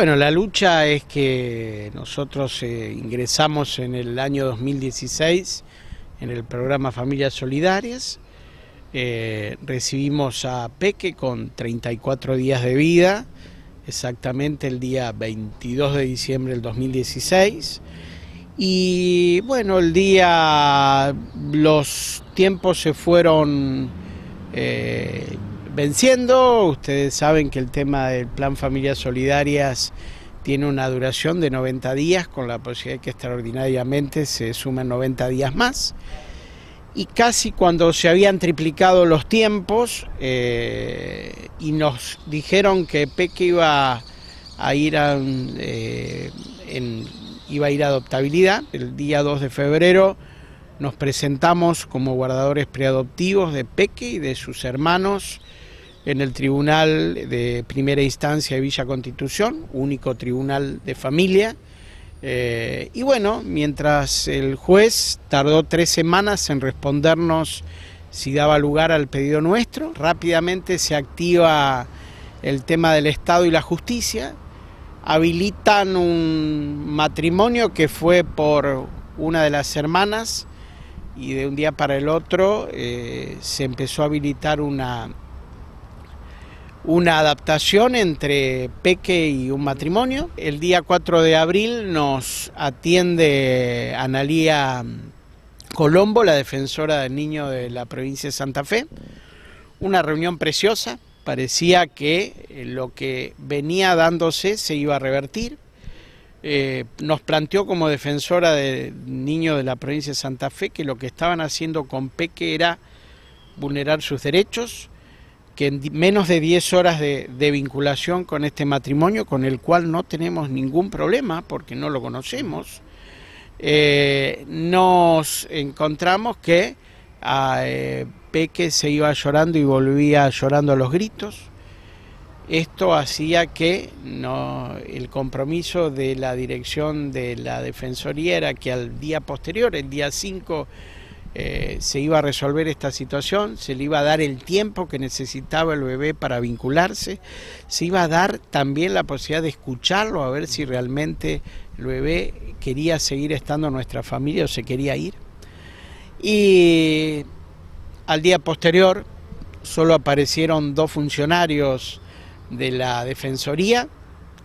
Bueno, la lucha es que nosotros eh, ingresamos en el año 2016 en el programa Familias Solidarias. Eh, recibimos a Peque con 34 días de vida, exactamente el día 22 de diciembre del 2016. Y bueno, el día, los tiempos se fueron eh, venciendo. Ustedes saben que el tema del Plan Familias Solidarias tiene una duración de 90 días, con la posibilidad de que extraordinariamente se sumen 90 días más. Y casi cuando se habían triplicado los tiempos eh, y nos dijeron que Peque iba a ir eh, iba a ir a adoptabilidad, el día 2 de febrero nos presentamos como guardadores preadoptivos de Peque y de sus hermanos en el Tribunal de Primera Instancia de Villa Constitución, único tribunal de familia. Eh, y bueno, mientras el juez tardó tres semanas en respondernos si daba lugar al pedido nuestro, rápidamente se activa el tema del Estado y la justicia, habilitan un matrimonio que fue por una de las hermanas y de un día para el otro eh, se empezó a habilitar una una adaptación entre Peque y un matrimonio. El día 4 de abril nos atiende Analía Colombo, la defensora del niño de la provincia de Santa Fe. Una reunión preciosa, parecía que eh, lo que venía dándose se iba a revertir. Eh, nos planteó como defensora del niño de la provincia de Santa Fe que lo que estaban haciendo con Peque era vulnerar sus derechos, que en menos de 10 horas de, vinculación con este matrimonio, con el cual no tenemos ningún problema porque no lo conocemos, eh, nos encontramos que ah, eh, Peque se iba llorando y volvía llorando a los gritos. Esto hacía que el compromiso de la dirección de la Defensoría era que al día posterior, el día 5 eh, se iba a resolver esta situación, se le iba a dar el tiempo que necesitaba el bebé para vincularse, se iba a dar también la posibilidad de escucharlo a ver si realmente el bebé quería seguir estando en nuestra familia o se quería ir. Y al día posterior solo aparecieron dos funcionarios de la Defensoría,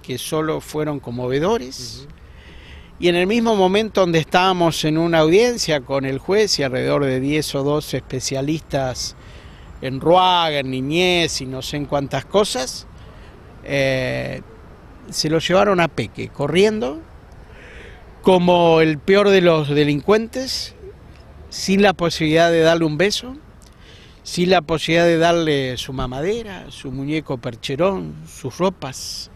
que solo fueron conmovedores. Y en el mismo momento donde estábamos en una audiencia con el juez y alrededor de 10 o 12 especialistas en ruaga, en niñez y no sé en cuántas cosas, eh, se lo llevaron a Peque, corriendo, como el peor de los delincuentes, sin la posibilidad de darle un beso, sin la posibilidad de darle su mamadera, su muñeco percherón, sus ropas,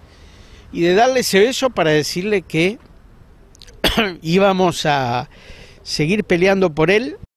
y de darle ese beso para decirle que íbamos a seguir peleando por él.